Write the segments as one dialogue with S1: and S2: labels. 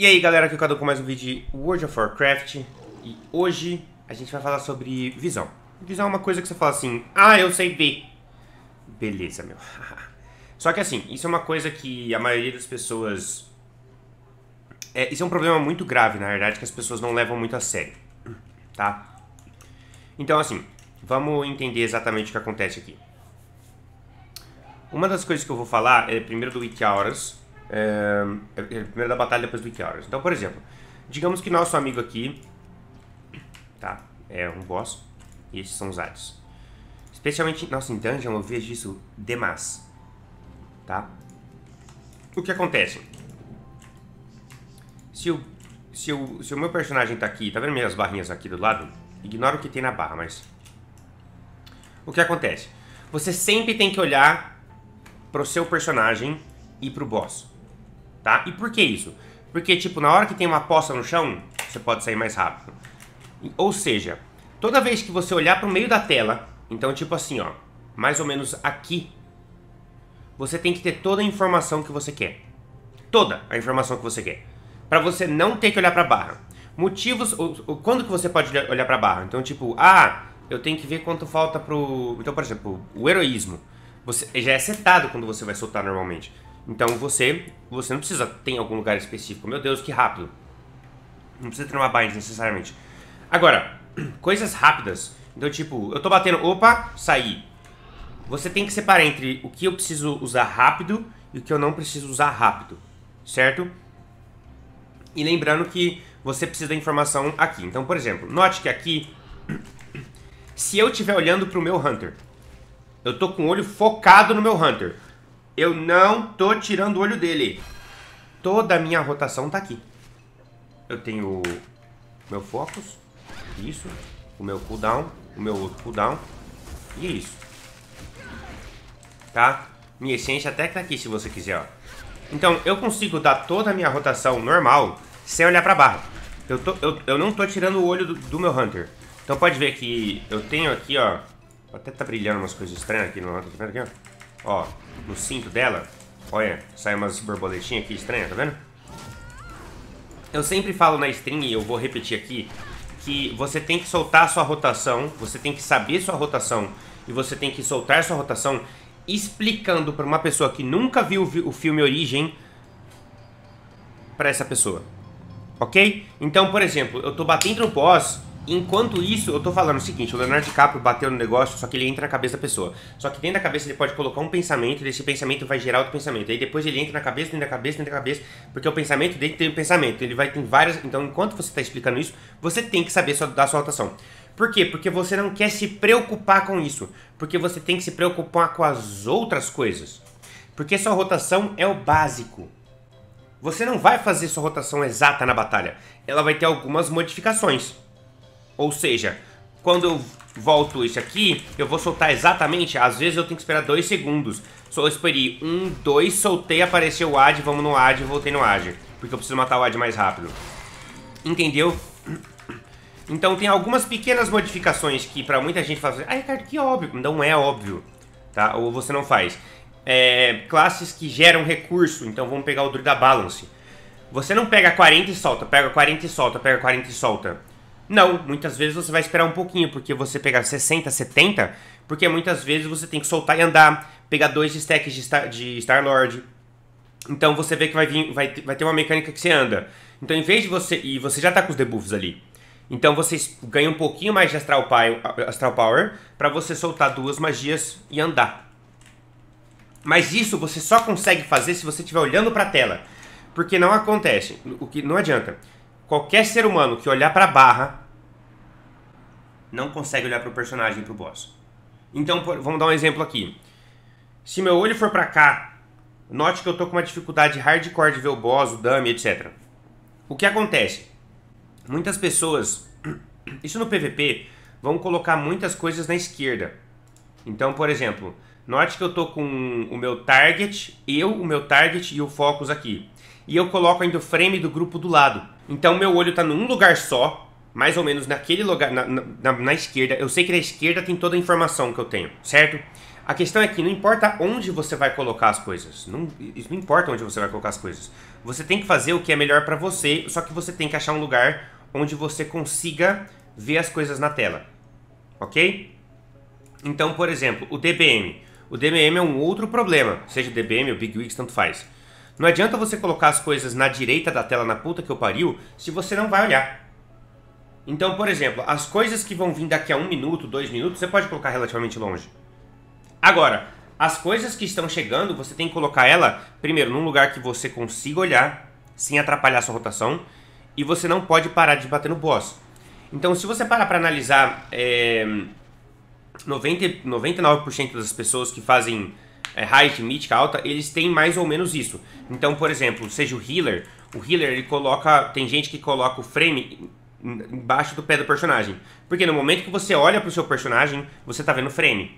S1: E aí galera, aqui é o Cadu com mais um vídeo de World of Warcraft E hoje a gente vai falar sobre visão Visão é uma coisa que você fala assim, ah eu sei ver Beleza meu Só que assim, isso é uma coisa que a maioria das pessoas é, Isso é um problema muito grave na verdade que as pessoas não levam muito a sério Tá? Então assim, vamos entender exatamente o que acontece aqui uma das coisas que eu vou falar é primeiro do Wiki é, é, primeiro da batalha, depois do horas Então, por exemplo, digamos que nosso amigo aqui tá, é um boss e esses são os ares. Especialmente, nossa, em dungeon eu vejo isso demais. Tá? O que acontece? Se o, se, o, se o meu personagem tá aqui, tá vendo minhas barrinhas aqui do lado? Ignora o que tem na barra, mas... O que acontece? Você sempre tem que olhar pro seu personagem e pro boss tá? E por que isso? Porque, tipo, na hora que tem uma poça no chão, você pode sair mais rápido. Ou seja, toda vez que você olhar para o meio da tela, então, tipo assim, ó, mais ou menos aqui, você tem que ter toda a informação que você quer. Toda a informação que você quer. Para você não ter que olhar para a barra. Motivos, ou, ou, quando que você pode olhar para a barra? Então, tipo, ah, eu tenho que ver quanto falta pro... Então, por exemplo, o heroísmo. Você já é setado quando você vai soltar normalmente. Então você, você não precisa ter em algum lugar específico. Meu Deus, que rápido. Não precisa ter uma bind necessariamente. Agora, coisas rápidas. Então, tipo, eu tô batendo, opa, saí. Você tem que separar entre o que eu preciso usar rápido e o que eu não preciso usar rápido, certo? E lembrando que você precisa da informação aqui. Então, por exemplo, note que aqui, se eu estiver olhando pro meu Hunter, eu tô com o olho focado no meu Hunter. Eu não tô tirando o olho dele. Toda a minha rotação tá aqui. Eu tenho meu focus, isso, o meu cooldown, o meu outro cooldown e é isso. Tá? Minha essência até que tá aqui se você quiser, ó. Então, eu consigo dar toda a minha rotação normal sem olhar pra barra. Eu, tô, eu, eu não tô tirando o olho do, do meu Hunter. Então pode ver que eu tenho aqui, ó... Até tá brilhando umas coisas estranhas aqui no Hunter, tá vendo aqui, ó? Ó, no cinto dela, olha, sai umas borboletinhas aqui estranha, tá vendo? Eu sempre falo na stream, e eu vou repetir aqui, que você tem que soltar sua rotação, você tem que saber sua rotação e você tem que soltar sua rotação explicando para uma pessoa que nunca viu o filme Origem para essa pessoa. OK? Então, por exemplo, eu tô batendo no boss, Enquanto isso, eu tô falando o seguinte: o Leonardo DiCaprio bateu no negócio, só que ele entra na cabeça da pessoa. Só que dentro da cabeça ele pode colocar um pensamento, e esse pensamento vai gerar outro pensamento. Aí depois ele entra na cabeça, dentro da cabeça, dentro da cabeça, porque o pensamento dele tem um pensamento. Ele vai ter várias. Então, enquanto você tá explicando isso, você tem que saber da sua rotação. Por quê? Porque você não quer se preocupar com isso. Porque você tem que se preocupar com as outras coisas. Porque sua rotação é o básico. Você não vai fazer sua rotação exata na batalha. Ela vai ter algumas modificações. Ou seja, quando eu volto isso aqui, eu vou soltar exatamente, às vezes eu tenho que esperar 2 segundos. Só eu esperei 1, um, 2, soltei, apareceu o AD, vamos no AD, voltei no AD. Porque eu preciso matar o AD mais rápido. Entendeu? Então tem algumas pequenas modificações que pra muita gente fala assim, ah Ricardo, que óbvio, não é óbvio, tá? Ou você não faz. É, classes que geram recurso, então vamos pegar o Druida Balance. Você não pega 40 e solta, pega 40 e solta, pega 40 e solta. Não, muitas vezes você vai esperar um pouquinho, porque você pegar 60, 70, porque muitas vezes você tem que soltar e andar, pegar dois stacks de Star, de Star Lord. Então você vê que vai, vir, vai, vai ter uma mecânica que você anda. Então em vez de você. E você já tá com os debuffs ali. Então você ganha um pouquinho mais de Astral Power, Astral Power para você soltar duas magias e andar. Mas isso você só consegue fazer se você estiver olhando para a tela. Porque não acontece, o que não adianta. Qualquer ser humano que olhar para a barra não consegue olhar para o personagem, para o boss. Então, vamos dar um exemplo aqui. Se meu olho for para cá, note que eu tô com uma dificuldade hardcore de ver o boss, o dummy, etc. O que acontece? Muitas pessoas, isso no PVP, vão colocar muitas coisas na esquerda. Então, por exemplo, note que eu tô com o meu target, eu, o meu target e o focus aqui. E eu coloco ainda o frame do grupo do lado. Então meu olho tá num lugar só, mais ou menos naquele lugar, na, na, na esquerda. Eu sei que na esquerda tem toda a informação que eu tenho, certo? A questão é que não importa onde você vai colocar as coisas. Não, não importa onde você vai colocar as coisas. Você tem que fazer o que é melhor para você, só que você tem que achar um lugar onde você consiga ver as coisas na tela. Ok? Então, por exemplo, o DBM. O DBM é um outro problema, seja o DBM ou Big Wigs, tanto faz. Não adianta você colocar as coisas na direita da tela, na puta que eu pariu, se você não vai olhar. Então, por exemplo, as coisas que vão vir daqui a um minuto, dois minutos, você pode colocar relativamente longe. Agora, as coisas que estão chegando, você tem que colocar ela, primeiro, num lugar que você consiga olhar, sem atrapalhar a sua rotação, e você não pode parar de bater no boss. Então, se você parar para analisar é, 90, 99% das pessoas que fazem é, high de mítica alta, eles têm mais ou menos isso. Então, por exemplo, seja o healer, o healer ele coloca. Tem gente que coloca o frame embaixo do pé do personagem. Porque no momento que você olha pro seu personagem, você tá vendo o frame.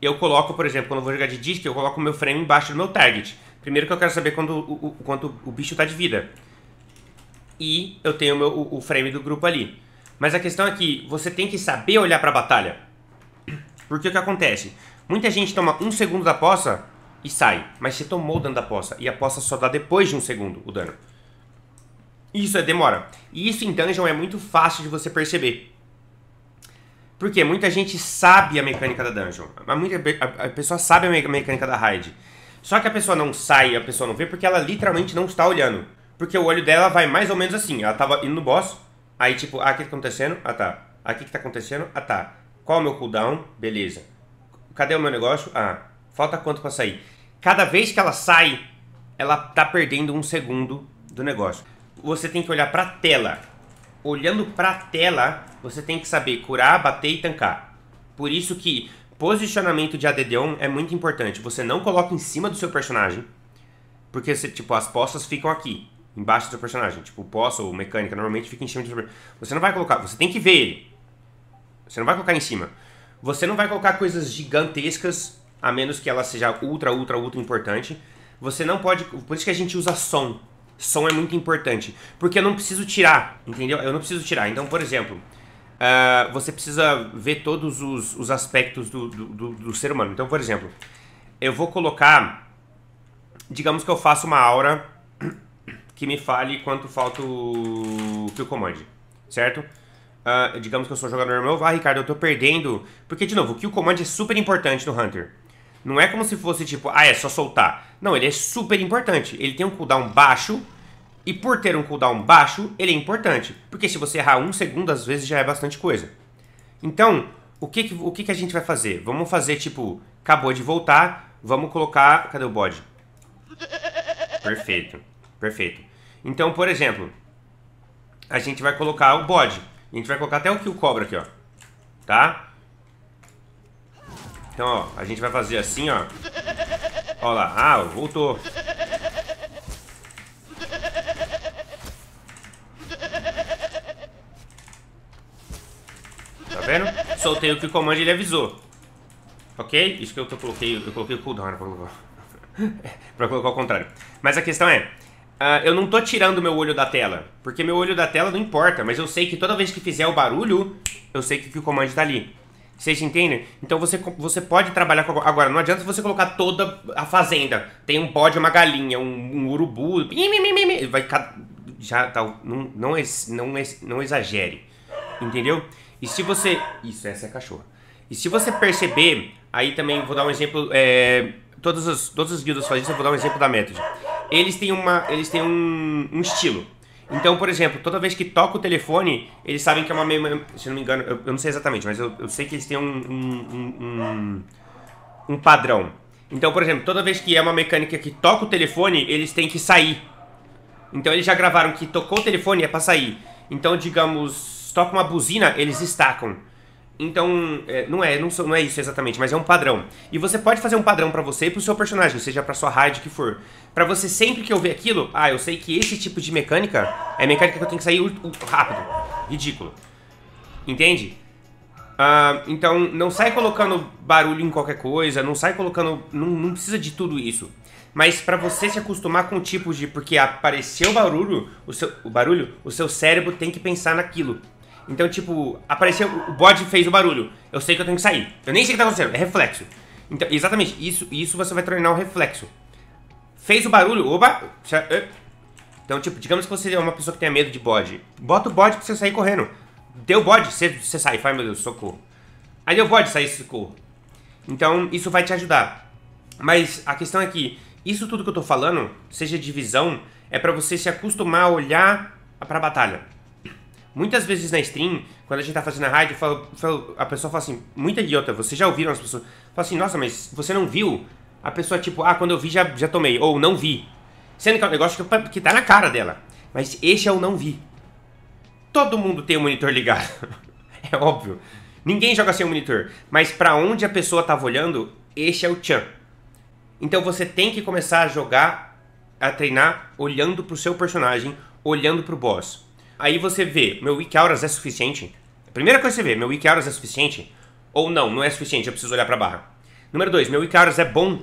S1: Eu coloco, por exemplo, quando eu vou jogar de disc, eu coloco o meu frame embaixo do meu target. Primeiro que eu quero saber quando, o, o, quanto o bicho tá de vida. E eu tenho o, meu, o, o frame do grupo ali. Mas a questão é que você tem que saber olhar para a batalha. Porque o que acontece? Muita gente toma um segundo da poça e sai. Mas você tomou o dano da poça. E a poça só dá depois de um segundo o dano. Isso é demora. E isso em dungeon é muito fácil de você perceber. Porque muita gente sabe a mecânica da dungeon. A, muita, a, a pessoa sabe a mecânica da raid. Só que a pessoa não sai, a pessoa não vê, porque ela literalmente não está olhando. Porque o olho dela vai mais ou menos assim. Ela tava indo no boss, aí tipo, ah, o que tá acontecendo? Ah tá. Aqui ah, o que tá acontecendo? Ah tá. Qual o meu cooldown? Beleza. Cadê o meu negócio? Ah, falta quanto para sair? Cada vez que ela sai, ela tá perdendo um segundo do negócio. Você tem que olhar para a tela. Olhando para a tela, você tem que saber curar, bater e tancar. Por isso que posicionamento de add é muito importante. Você não coloca em cima do seu personagem, porque você, tipo, as postas ficam aqui, embaixo do seu personagem. Tipo, poça ou mecânica normalmente fica em cima do seu personagem. Você não vai colocar, você tem que ver ele. Você não vai colocar em cima. Você não vai colocar coisas gigantescas, a menos que ela seja ultra, ultra, ultra importante. Você não pode. Por isso que a gente usa som. Som é muito importante. Porque eu não preciso tirar, entendeu? Eu não preciso tirar. Então, por exemplo, uh, você precisa ver todos os, os aspectos do, do, do, do ser humano. Então, por exemplo, eu vou colocar. Digamos que eu faço uma aura que me fale quanto falta o que eu comande, certo? Uh, digamos que eu sou jogador novo. Ah, Ricardo, eu tô perdendo. Porque, de novo, o kill command é super importante no Hunter. Não é como se fosse tipo, ah, é só soltar. Não, ele é super importante. Ele tem um cooldown baixo. E por ter um cooldown baixo, ele é importante. Porque se você errar um segundo, às vezes já é bastante coisa. Então, o que, que o que, que a gente vai fazer? Vamos fazer tipo, acabou de voltar, vamos colocar. Cadê o bode? Perfeito, perfeito. Então, por exemplo, a gente vai colocar o bode. A gente vai colocar até o Kill Cobra aqui, ó. Tá? Então, ó, a gente vai fazer assim, ó. Ó lá. Ah, voltou. Tá vendo? Soltei o que Command e ele avisou. Ok? Isso que eu coloquei, eu coloquei o cooldown pra né, colocar, pra colocar o contrário. Mas a questão é, uh, eu não tô tirando meu olho da tela. Porque meu olho da tela não importa, mas eu sei que toda vez que fizer o barulho, eu sei que, que o comando está ali. Vocês entendem? Então você, você pode trabalhar com. Agora, não adianta você colocar toda a fazenda. Tem um bode, uma galinha, um, um urubu. Vai. Já tá. Não, não, não, não exagere. Entendeu? E se você. Isso, essa é a cachorra. E se você perceber, aí também vou dar um exemplo. É, eh, todas, as, todas as guildas fazem isso, eu vou dar um exemplo da Method eles têm, uma, eles têm um, um estilo. Então, por exemplo, toda vez que toca o telefone, eles sabem que é uma meio. Se não me engano, eu, eu não sei exatamente, mas eu, eu sei que eles têm um um, um, um, padrão. Então, por exemplo, toda vez que é uma mecânica que toca o telefone, eles têm que sair. Então, eles já gravaram que tocou o telefone é pra sair. Então, digamos, toca uma buzina, eles estacam. Então, é, não é, não, sou, não é isso exatamente, mas é um padrão. E você pode fazer um padrão para você e pro seu personagem, seja para sua raid que for. Para você sempre que eu ver aquilo, ah, eu sei que esse tipo de mecânica é mecânica que eu tenho que sair rápido. Ridículo. Entende? Uh, então, não sai colocando barulho em qualquer coisa, não sai colocando. Não, não precisa de tudo isso. Mas para você se acostumar com o tipo de. Porque apareceu barulho, o, seu, o barulho, o seu cérebro tem que pensar naquilo. Então, tipo, apareceu, o bode fez o barulho. Eu sei que eu tenho que sair. Eu nem sei o que tá acontecendo, é reflexo. Então, exatamente, isso, isso você vai treinar o reflexo. Fez o barulho, oba! Eh. Então, tipo, digamos que você é uma pessoa que tem medo de bode. Bota o bode pra você sair correndo. Deu bode, você, você sai. Fala, meu Deus, socorro. Aí deu bode, sai, socorro. Então, isso vai te ajudar. Mas a questão é que isso tudo que eu tô falando, seja divisão, é para você se acostumar a olhar para a batalha. Muitas vezes na stream, quando a gente tá fazendo a rádio, falo, falo, a pessoa fala assim, muita idiota, vocês já ouviram as pessoas? Fala assim, nossa, mas você não viu? A pessoa, tipo, ah, quando eu vi já, já tomei, ou não vi. Sendo que é um negócio que, que tá na cara dela. Mas este é o não vi. Todo mundo tem o monitor ligado. é óbvio. Ninguém joga sem o monitor. Mas para onde a pessoa tava olhando, este é o tchan. Então você tem que começar a jogar, a treinar, olhando pro seu personagem, olhando pro boss Aí você vê, meu wiki é suficiente? A Primeira coisa que você vê, meu wiki é suficiente? Ou não, não é suficiente, eu preciso olhar pra barra. Número 2, meu wiki é bom?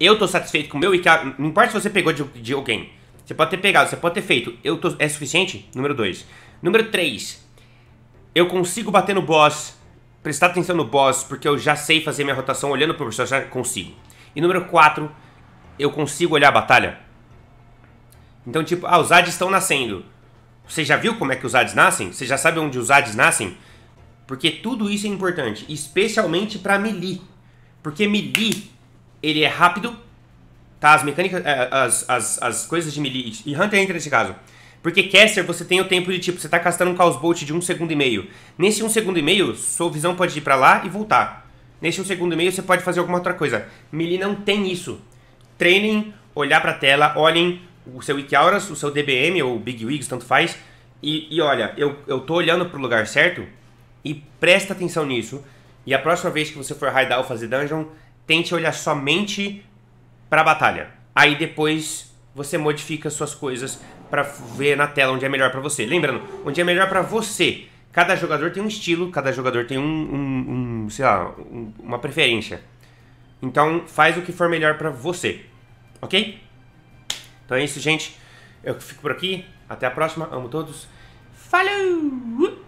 S1: Eu tô satisfeito com o meu wiki não importa se você pegou de, de alguém. Você pode ter pegado, você pode ter feito. Eu tô, é suficiente? Número 2. Número 3. Eu consigo bater no boss, prestar atenção no boss, porque eu já sei fazer minha rotação olhando pro professor, já consigo. E número 4, eu consigo olhar a batalha. Então, tipo, ah, os ADs estão nascendo. Você já viu como é que os Hades nascem? Você já sabe onde os Hades nascem? Porque tudo isso é importante, especialmente para melee. Porque melee, ele é rápido, tá? As mecânicas, eh, eh, as, as, as coisas de melee, e Hunter entra nesse caso. Porque caster você tem o tempo de tipo, você tá castando um Chaos Bolt de um segundo e meio. Nesse um segundo e meio, sua visão pode ir para lá e voltar. Nesse um segundo e meio você pode fazer alguma outra coisa. Melee não tem isso. Treinem, olhar pra tela, olhem o seu Ikauras, o seu DBM ou Big Wigs, tanto faz. E, e, olha, eu, eu tô olhando pro lugar certo e presta atenção nisso. E a próxima vez que você for raidar ou fazer dungeon, tente olhar somente pra batalha. Aí depois você modifica suas coisas para ver na tela onde é melhor para você. Lembrando, onde é melhor para você. Cada jogador tem um estilo, cada jogador tem um, um, um sei lá, um, uma preferência. Então faz o que for melhor para você, ok? Então é isso, gente. Eu fico por aqui. Até a próxima. Amo todos. Falou!